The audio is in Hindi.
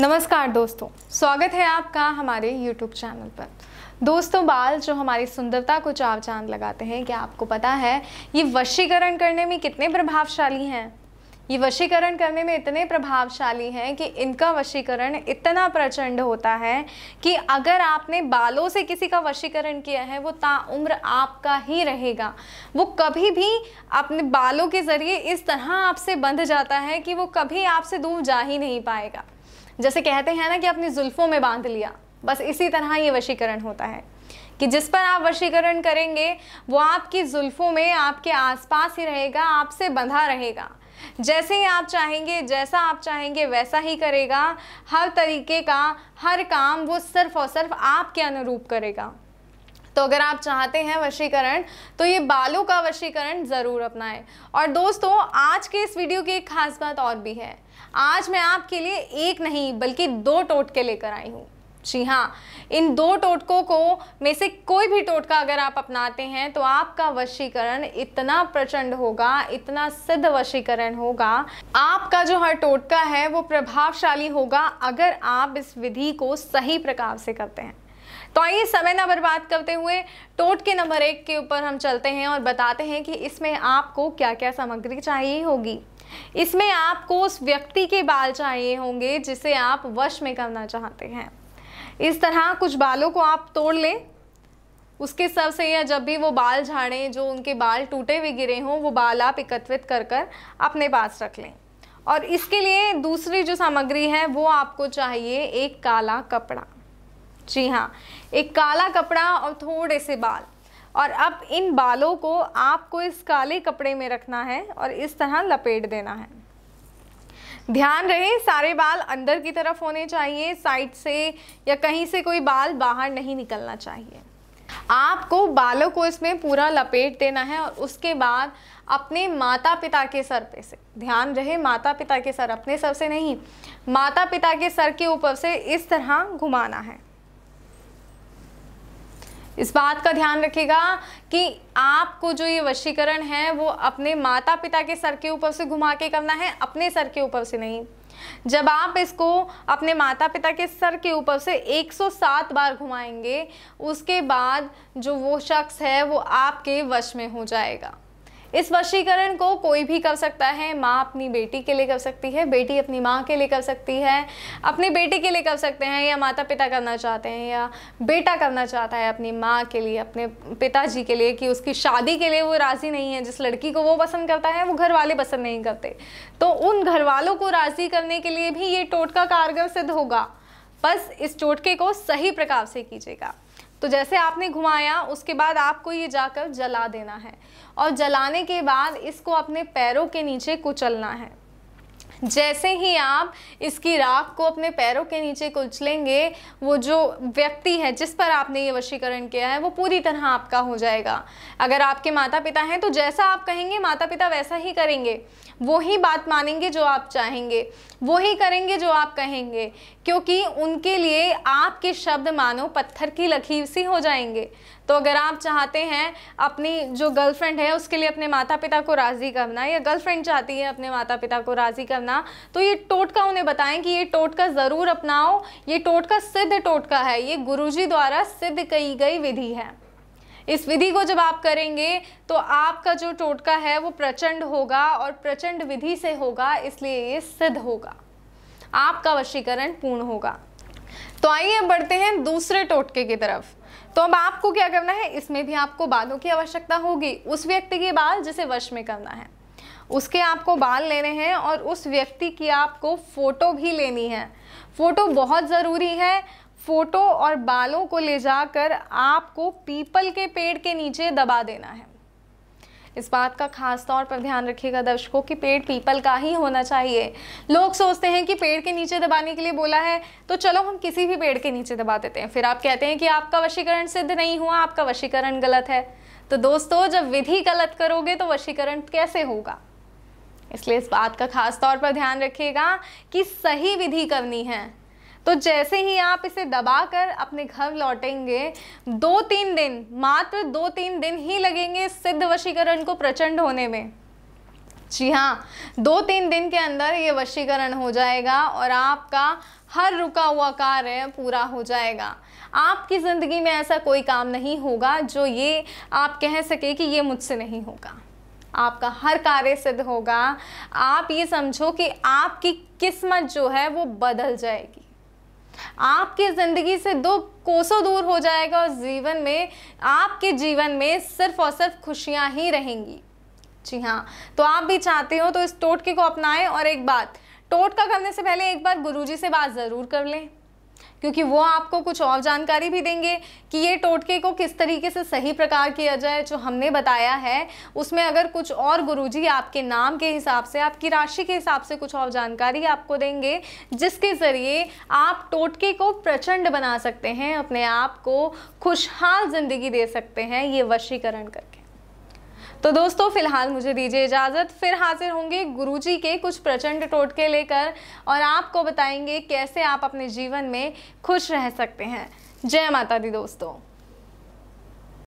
नमस्कार दोस्तों स्वागत है आपका हमारे YouTube चैनल पर दोस्तों बाल जो हमारी सुंदरता को चार चांद लगाते हैं क्या आपको पता है ये वशीकरण करने में कितने प्रभावशाली हैं ये वशीकरण करने में इतने प्रभावशाली हैं कि इनका वशीकरण इतना प्रचंड होता है कि अगर आपने बालों से किसी का वशीकरण किया है वो ताउम्र आपका ही रहेगा वो कभी भी अपने बालों के ज़रिए इस तरह आपसे बंध जाता है कि वो कभी आपसे दूर जा ही नहीं पाएगा जैसे कहते हैं ना कि अपनी जुल्फ़ों में बांध लिया बस इसी तरह ये वशीकरण होता है कि जिस पर आप वशीकरण करेंगे वो आपकी जुल्फ़ों में आपके आसपास ही रहेगा आपसे बंधा रहेगा जैसे ही आप चाहेंगे जैसा आप चाहेंगे वैसा ही करेगा हर तरीके का हर काम वो सिर्फ़ और सिर्फ आपके अनुरूप करेगा तो अगर आप चाहते हैं वशीकरण तो ये बालों का वशीकरण ज़रूर अपनाएं और दोस्तों आज के इस वीडियो की एक खास बात और भी है आज मैं आपके लिए एक नहीं बल्कि दो टोटके लेकर आई हूँ जी हाँ इन दो टोटकों को में से कोई भी टोटका अगर आप अपनाते हैं तो आपका वशीकरण इतना प्रचंड होगा इतना सिद्ध वशीकरण होगा आपका जो हर टोटका है वो प्रभावशाली होगा अगर आप इस विधि को सही प्रकार से करते हैं तो आइए समय ना बर्बाद करते हुए टोट के नंबर एक के ऊपर हम चलते हैं और बताते हैं कि इसमें आपको क्या क्या सामग्री चाहिए होगी इसमें आपको उस व्यक्ति के बाल चाहिए होंगे जिसे आप वश में करना चाहते हैं इस तरह कुछ बालों को आप तोड़ लें उसके सर से या जब भी वो बाल झाड़ें जो उनके बाल टूटे हुए गिरे हों वो बाल आप एकत्रित कर कर अपने पास रख लें और इसके लिए दूसरी जो सामग्री है वो आपको चाहिए एक काला कपड़ा जी हाँ एक काला कपड़ा और थोड़े से बाल और अब इन बालों को आपको इस काले कपड़े में रखना है और इस तरह लपेट देना है ध्यान रहे सारे बाल अंदर की तरफ होने चाहिए साइड से या कहीं से कोई बाल बाहर नहीं निकलना चाहिए आपको बालों को इसमें पूरा लपेट देना है और उसके बाद अपने माता पिता के सर पे से ध्यान रहे माता पिता के सर अपने सर से नहीं माता पिता के सर के ऊपर से इस तरह घुमाना है इस बात का ध्यान रखिएगा कि आपको जो ये वशीकरण है वो अपने माता पिता के सर के ऊपर से घुमा के करना है अपने सर के ऊपर से नहीं जब आप इसको अपने माता पिता के सर के ऊपर से 107 बार घुमाएंगे उसके बाद जो वो शख्स है वो आपके वश में हो जाएगा इस वशीकरण को कोई भी कर सकता है माँ अपनी बेटी के लिए कर सकती है बेटी अपनी माँ के लिए कर सकती है अपनी बेटी के लिए कर सकते हैं या माता पिता करना चाहते हैं या बेटा करना चाहता है अपनी माँ के लिए अपने पिताजी के लिए कि उसकी शादी के लिए वो राज़ी नहीं है जिस लड़की को वो पसंद करता है वो घर वाले पसंद नहीं करते तो उन घर वालों को राज़ी करने के लिए भी ये टोटका कारगर सिद्ध होगा बस इस टोटके को सही प्रकार से कीजिएगा तो जैसे आपने घुमाया उसके बाद आपको ये जाकर जला देना है और जलाने के बाद इसको अपने पैरों के नीचे कुचलना है जैसे ही आप इसकी राख को अपने पैरों के नीचे कुचलेंगे वो जो व्यक्ति है जिस पर आपने ये वशीकरण किया है वो पूरी तरह आपका हो जाएगा अगर आपके माता पिता हैं तो जैसा आप कहेंगे माता पिता वैसा ही करेंगे वो ही बात मानेंगे जो आप चाहेंगे वो ही करेंगे जो आप कहेंगे क्योंकि उनके लिए आपके शब्द मानो पत्थर की लकीर सी हो जाएंगे तो अगर आप चाहते हैं अपनी जो गर्लफ्रेंड है उसके लिए अपने माता पिता को राज़ी करना या गर्लफ्रेंड चाहती है अपने माता पिता को राज़ी करना तो ये टोटका उन्हें बताएं कि ये टोटका ज़रूर अपनाओ ये टोटका सिद्ध टोटका है ये गुरुजी द्वारा सिद्ध की गई विधि है इस विधि को जब आप करेंगे तो आपका जो टोटका है वो प्रचंड होगा और प्रचंड विधि से होगा इसलिए ये सिद्ध होगा आपका वशीकरण पूर्ण होगा तो आइए बढ़ते हैं दूसरे टोटके की तरफ तो अब आपको क्या करना है इसमें भी आपको बालों की आवश्यकता होगी उस व्यक्ति के बाल जिसे वश में करना है उसके आपको बाल लेने हैं और उस व्यक्ति की आपको फ़ोटो भी लेनी है फ़ोटो बहुत ज़रूरी है फ़ोटो और बालों को ले जाकर आपको पीपल के पेड़ के नीचे दबा देना है इस बात का खास तौर पर ध्यान रखिएगा दर्शकों कि पेड़ पीपल का ही होना चाहिए लोग सोचते हैं कि पेड़ के नीचे दबाने के लिए बोला है तो चलो हम किसी भी पेड़ के नीचे दबा देते हैं फिर आप कहते हैं कि आपका वशीकरण सिद्ध नहीं हुआ आपका वशीकरण गलत है तो दोस्तों जब विधि गलत करोगे तो वशीकरण कैसे होगा इसलिए इस बात का खास तौर पर ध्यान रखिएगा कि सही विधि करनी है तो जैसे ही आप इसे दबा कर अपने घर लौटेंगे दो तीन दिन मात्र दो तीन दिन ही लगेंगे सिद्ध वशीकरण को प्रचंड होने में जी हाँ दो तीन दिन के अंदर ये वशीकरण हो जाएगा और आपका हर रुका हुआ कार्य पूरा हो जाएगा आपकी ज़िंदगी में ऐसा कोई काम नहीं होगा जो ये आप कह सके कि ये मुझसे नहीं होगा आपका हर कार्य सिद्ध होगा आप ये समझो कि आपकी किस्मत जो है वो बदल जाएगी आपकी ज़िंदगी से दो कोसों दूर हो जाएगा और जीवन में आपके जीवन में सिर्फ और सिर्फ खुशियां ही रहेंगी जी हाँ तो आप भी चाहते हो तो इस टोटके को अपनाएं और एक बात टोटका करने से पहले एक बार गुरुजी से बात ज़रूर कर लें क्योंकि वो आपको कुछ और जानकारी भी देंगे कि ये टोटके को किस तरीके से सही प्रकार किया जाए जो हमने बताया है उसमें अगर कुछ और गुरुजी आपके नाम के हिसाब से आपकी राशि के हिसाब से कुछ और जानकारी आपको देंगे जिसके ज़रिए आप टोटके को प्रचंड बना सकते हैं अपने आप को खुशहाल ज़िंदगी दे सकते हैं ये वशीकरण कर तो दोस्तों फिलहाल मुझे दीजिए इजाज़त फिर हाजिर होंगे गुरुजी के कुछ प्रचंड टोटके लेकर और आपको बताएंगे कैसे आप अपने जीवन में खुश रह सकते हैं जय माता दी दोस्तों